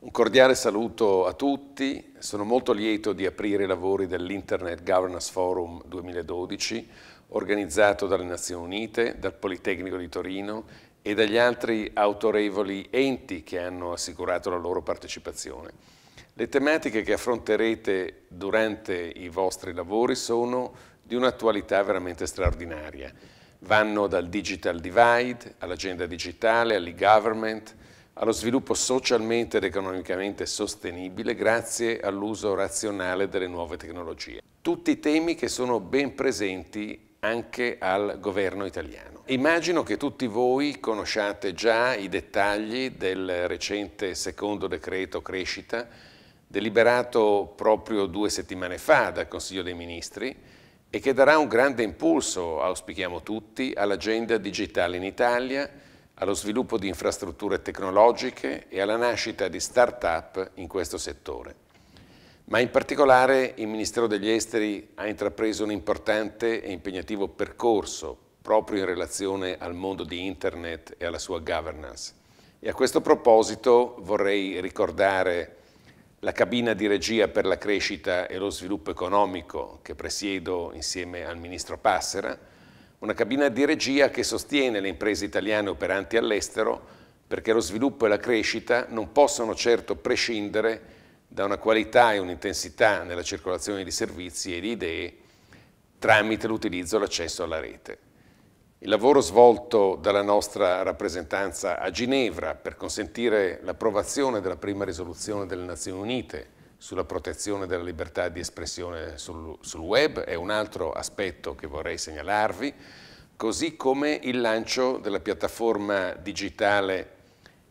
Un cordiale saluto a tutti, sono molto lieto di aprire i lavori dell'Internet Governance Forum 2012 organizzato dalle Nazioni Unite, dal Politecnico di Torino e dagli altri autorevoli enti che hanno assicurato la loro partecipazione. Le tematiche che affronterete durante i vostri lavori sono di un'attualità veramente straordinaria. Vanno dal digital divide all'agenda digitale, all'e-government, allo sviluppo socialmente ed economicamente sostenibile grazie all'uso razionale delle nuove tecnologie. Tutti temi che sono ben presenti anche al governo italiano. Immagino che tutti voi conosciate già i dettagli del recente secondo decreto crescita deliberato proprio due settimane fa dal Consiglio dei Ministri e che darà un grande impulso, auspichiamo tutti, all'agenda digitale in Italia allo sviluppo di infrastrutture tecnologiche e alla nascita di start-up in questo settore. Ma in particolare il Ministero degli Esteri ha intrapreso un importante e impegnativo percorso proprio in relazione al mondo di Internet e alla sua governance. E a questo proposito vorrei ricordare la cabina di regia per la crescita e lo sviluppo economico che presiedo insieme al Ministro Passera, una cabina di regia che sostiene le imprese italiane operanti all'estero perché lo sviluppo e la crescita non possono certo prescindere da una qualità e un'intensità nella circolazione di servizi e di idee tramite l'utilizzo e l'accesso alla rete. Il lavoro svolto dalla nostra rappresentanza a Ginevra per consentire l'approvazione della prima risoluzione delle Nazioni Unite sulla protezione della libertà di espressione sul, sul, web, è un altro aspetto che vorrei segnalarvi, così come il lancio della piattaforma digitale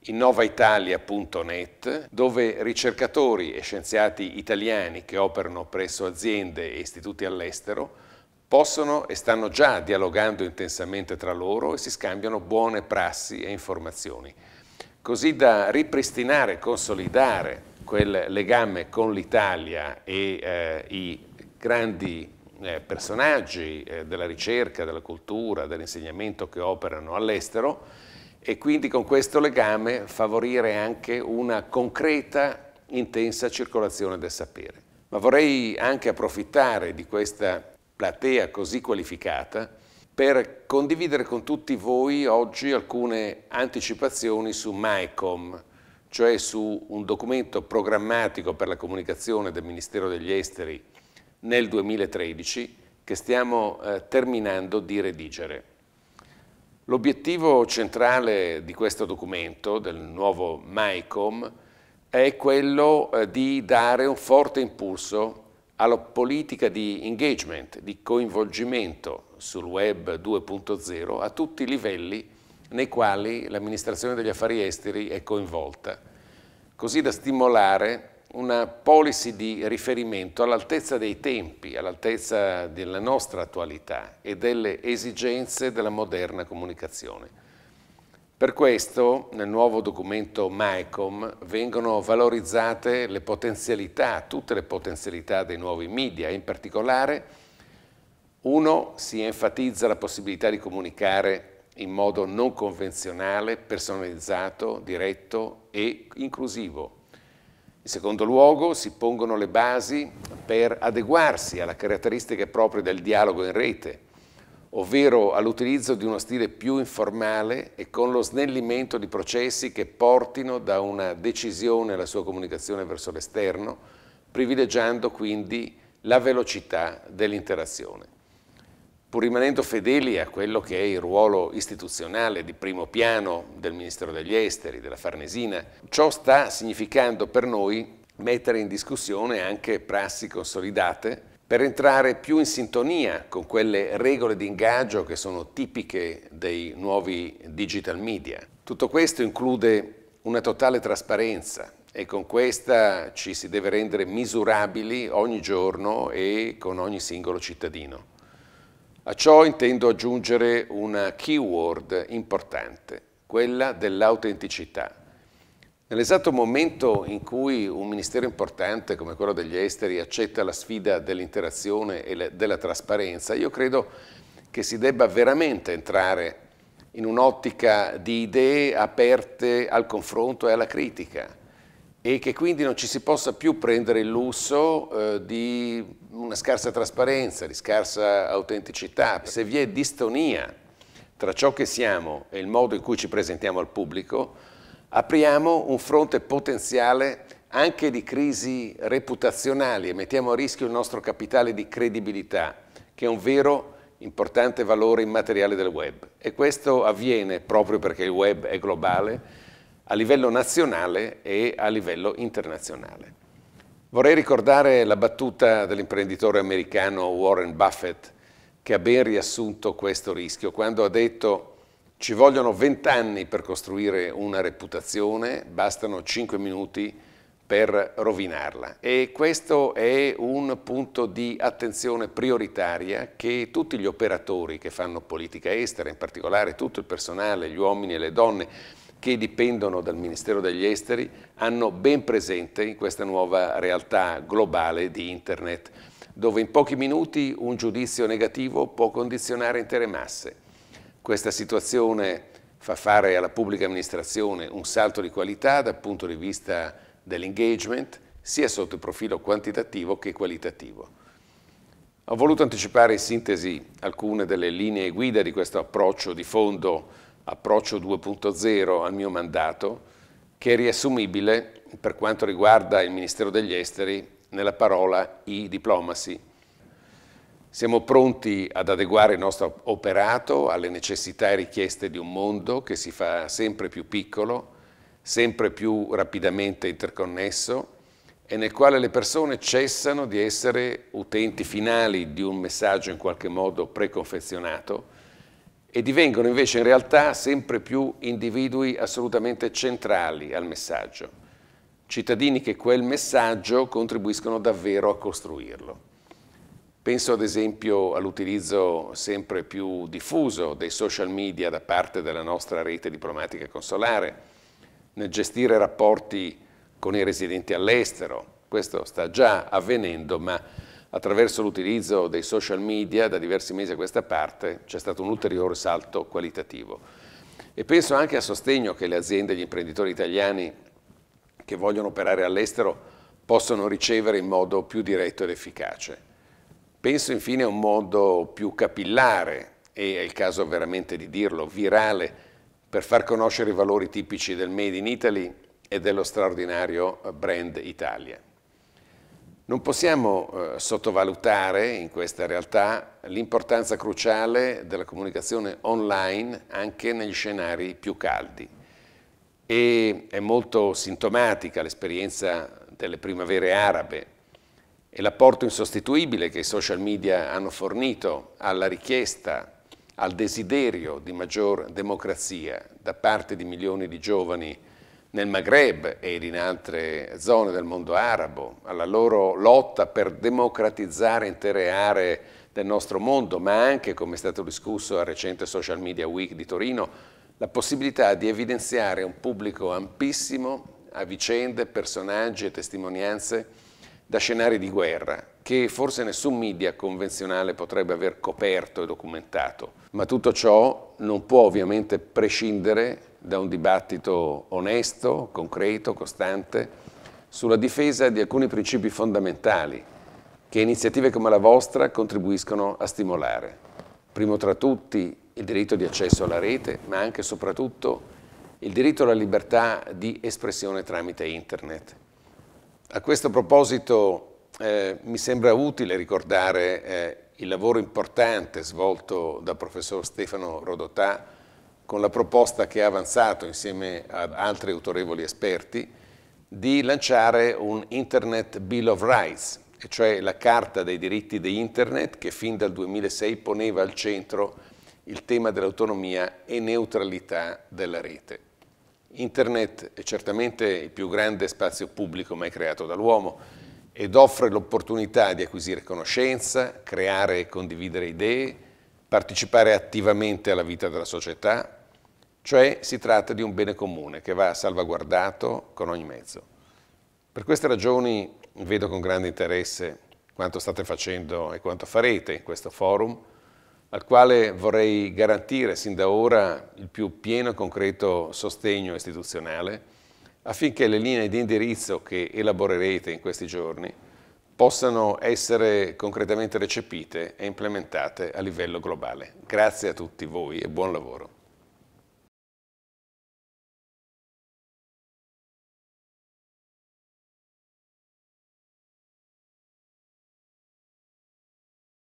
innovaitalia.net, dove ricercatori e scienziati italiani che operano presso aziende e istituti all'estero possono e stanno già dialogando intensamente tra loro e si scambiano buone prassi e informazioni, così da ripristinare e consolidare quel legame con l'Italia e eh, i grandi eh, personaggi eh, della ricerca, della cultura, dell'insegnamento che operano all'estero e quindi con questo legame favorire anche una concreta, intensa circolazione del sapere. Ma vorrei anche approfittare di questa platea così qualificata per condividere con tutti voi oggi alcune anticipazioni su MyCom, cioè su un documento programmatico per la comunicazione del Ministero degli Esteri nel 2013 che stiamo eh, terminando di redigere. L'obiettivo centrale di questo documento, del nuovo MICOM, è quello eh, di dare un forte impulso alla politica di engagement, di coinvolgimento sul web 2.0 a tutti i livelli nei quali l'amministrazione degli affari esteri è coinvolta, così da stimolare una policy di riferimento all'altezza dei tempi, all'altezza della nostra attualità e delle esigenze della moderna comunicazione. Per questo nel nuovo documento MICOM vengono valorizzate le potenzialità, tutte le potenzialità dei nuovi media, in particolare uno si enfatizza la possibilità di comunicare in modo non convenzionale, personalizzato, diretto e inclusivo. In secondo luogo si pongono le basi per adeguarsi alla caratteristica propria del dialogo in rete, ovvero all'utilizzo di uno stile più informale e con lo snellimento di processi che portino da una decisione alla sua comunicazione verso l'esterno, privilegiando quindi la velocità dell'interazione pur rimanendo fedeli a quello che è il ruolo istituzionale di primo piano del Ministero degli Esteri, della Farnesina. Ciò sta significando per noi mettere in discussione anche prassi consolidate per entrare più in sintonia con quelle regole di ingaggio che sono tipiche dei nuovi digital media. Tutto questo include una totale trasparenza e con questa ci si deve rendere misurabili ogni giorno e con ogni singolo cittadino. A ciò intendo aggiungere una keyword importante, quella dell'autenticità. Nell'esatto momento in cui un ministero importante come quello degli esteri accetta la sfida dell'interazione e della trasparenza, io credo che si debba veramente entrare in un'ottica di idee aperte al confronto e alla critica e che quindi non ci si possa più prendere il lusso eh, di una scarsa trasparenza, di scarsa autenticità. Se vi è distonia tra ciò che siamo e il modo in cui ci presentiamo al pubblico, apriamo un fronte potenziale anche di crisi reputazionali e mettiamo a rischio il nostro capitale di credibilità, che è un vero importante valore immateriale del web. E questo avviene proprio perché il web è globale, a livello nazionale e a livello internazionale. Vorrei ricordare la battuta dell'imprenditore americano Warren Buffett che ha ben riassunto questo rischio quando ha detto ci vogliono vent'anni per costruire una reputazione, bastano cinque minuti per rovinarla. E questo è un punto di attenzione prioritaria che tutti gli operatori che fanno politica estera, in particolare tutto il personale, gli uomini e le donne, che dipendono dal Ministero degli Esteri hanno ben presente in questa nuova realtà globale di Internet, dove in pochi minuti un giudizio negativo può condizionare intere masse. Questa situazione fa fare alla pubblica amministrazione un salto di qualità dal punto di vista dell'engagement, sia sotto il profilo quantitativo che qualitativo. Ho voluto anticipare in sintesi alcune delle linee guida di questo approccio di fondo approccio 2.0 al mio mandato, che è riassumibile per quanto riguarda il Ministero degli Esteri nella parola e-diplomacy. Siamo pronti ad adeguare il nostro operato alle necessità e richieste di un mondo che si fa sempre più piccolo, sempre più rapidamente interconnesso e nel quale le persone cessano di essere utenti finali di un messaggio in qualche modo preconfezionato, e divengono invece in realtà sempre più individui assolutamente centrali al messaggio, cittadini che quel messaggio contribuiscono davvero a costruirlo. Penso ad esempio all'utilizzo sempre più diffuso dei social media da parte della nostra rete diplomatica e consolare nel gestire rapporti con i residenti all'estero. Questo sta già avvenendo, ma attraverso l'utilizzo dei social media da diversi mesi a questa parte c'è stato un ulteriore salto qualitativo. E penso anche al sostegno che le aziende e gli imprenditori italiani che vogliono operare all'estero possono ricevere in modo più diretto ed efficace. Penso infine a un modo più capillare, e è il caso veramente di dirlo, virale, per far conoscere i valori tipici del Made in Italy e dello straordinario brand Italia. Non possiamo eh, sottovalutare in questa realtà l'importanza cruciale della comunicazione online anche negli scenari più caldi. E è molto sintomatica l'esperienza delle primavere arabe e l'apporto insostituibile che i social media hanno fornito alla richiesta, al desiderio di maggior democrazia da parte di milioni di giovani nel Maghreb ed in altre zone del mondo arabo, alla loro lotta per democratizzare intere aree del nostro mondo, ma anche, come è stato discusso al recente Social Media Week di Torino, la possibilità di evidenziare un pubblico ampissimo a vicende, personaggi e testimonianze da scenari di guerra che forse nessun media convenzionale potrebbe aver coperto e documentato. Ma tutto ciò non può ovviamente prescindere da un dibattito onesto, concreto, costante, sulla difesa di alcuni principi fondamentali che iniziative come la vostra contribuiscono a stimolare. Primo tra tutti il diritto di accesso alla rete, ma anche e soprattutto il diritto alla libertà di espressione tramite internet. A questo proposito eh, mi sembra utile ricordare eh, il lavoro importante svolto dal professor Stefano Rodotà con la proposta che ha avanzato insieme ad altri autorevoli esperti di lanciare un Internet Bill of Rights, cioè la Carta dei diritti di Internet che fin dal 2006 poneva al centro il tema dell'autonomia e neutralità della rete. Internet è certamente il più grande spazio pubblico mai creato dall'uomo ed offre l'opportunità di acquisire conoscenza, creare e condividere idee, partecipare attivamente alla vita della società, cioè si tratta di un bene comune che va salvaguardato con ogni mezzo. Per queste ragioni vedo con grande interesse quanto state facendo e quanto farete in questo forum, al quale vorrei garantire sin da ora il più pieno e concreto sostegno istituzionale affinché le linee di indirizzo che elaborerete in questi giorni possano essere concretamente recepite e implementate a livello globale. Grazie a tutti voi e buon lavoro.